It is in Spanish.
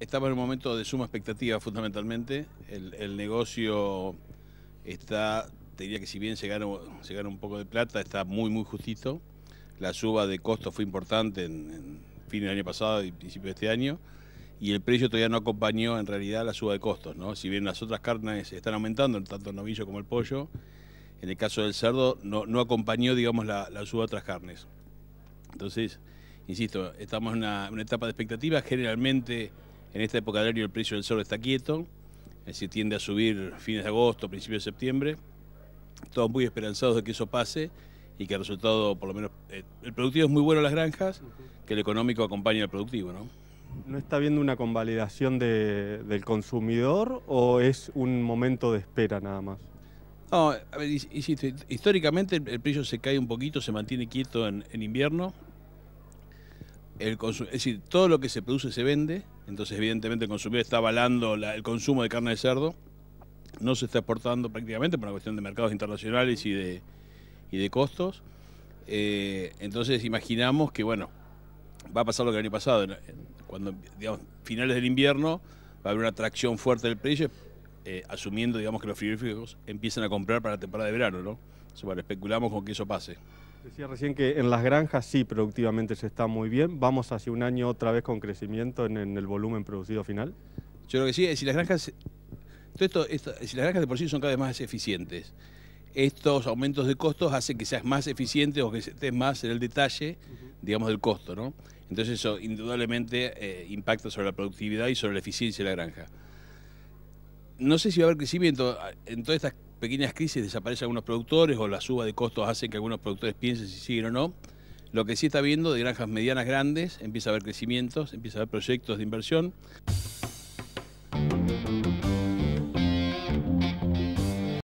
Estamos en un momento de suma expectativa fundamentalmente. El, negocio está, te diría que si bien se gana, un poco de plata, está muy, muy justito. La suba de costos fue importante en, fin del año pasado y principio de este año. Y el precio todavía no acompañó en realidad la suba de costos. Si bien las otras carnes están aumentando, tanto el novillo como el pollo, en el caso del cerdo no, acompañó digamos, la, suba de otras carnes. Entonces, insisto, estamos en una, una etapa de expectativa. Generalmente en esta época del año el precio del sol está quieto, es decir, tiende a subir fines de agosto, principios de septiembre. Todos muy esperanzados de que eso pase y que el resultado, por lo menos, eh, el productivo es muy bueno en las granjas, que el económico acompañe al productivo, ¿no? ¿No está habiendo una convalidación del consumidor o es un momento de espera nada más? No, históricamente el precio se cae un poquito, se mantiene quieto en, en invierno, es decir, todo lo que se produce se vende, entonces evidentemente el consumidor está avalando el consumo de carne de cerdo, no se está exportando prácticamente por una cuestión de mercados internacionales y de, de costos. Eh, entonces imaginamos que, bueno, va a pasar lo que el año pasado, cuando, digamos, finales del invierno, va a haber una atracción fuerte del precio, eh, asumiendo, digamos, que los frigoríficos empiezan a comprar para la temporada de verano, ¿no? especulamos con que eso pase. Decía recién que en las granjas sí productivamente se está muy bien. ¿Vamos hacia un año otra vez con crecimiento en, el volumen producido final? Yo creo que sí, Si las granjas, las granjas de por sí son cada vez más eficientes. Estos aumentos de costos hacen que seas más eficiente o que estés más en el detalle, digamos, del costo, ¿no? Entonces eso indudablemente eh, impacta sobre la productividad y sobre la eficiencia de la granja no sé si va a haber crecimiento. En todas estas pequeñas crisis desaparecen algunos productores o la suba de costos hace que algunos productores piensen si siguen o no. Lo que sí está viendo de granjas medianas grandes, empieza a haber crecimientos, empieza a haber proyectos de inversión.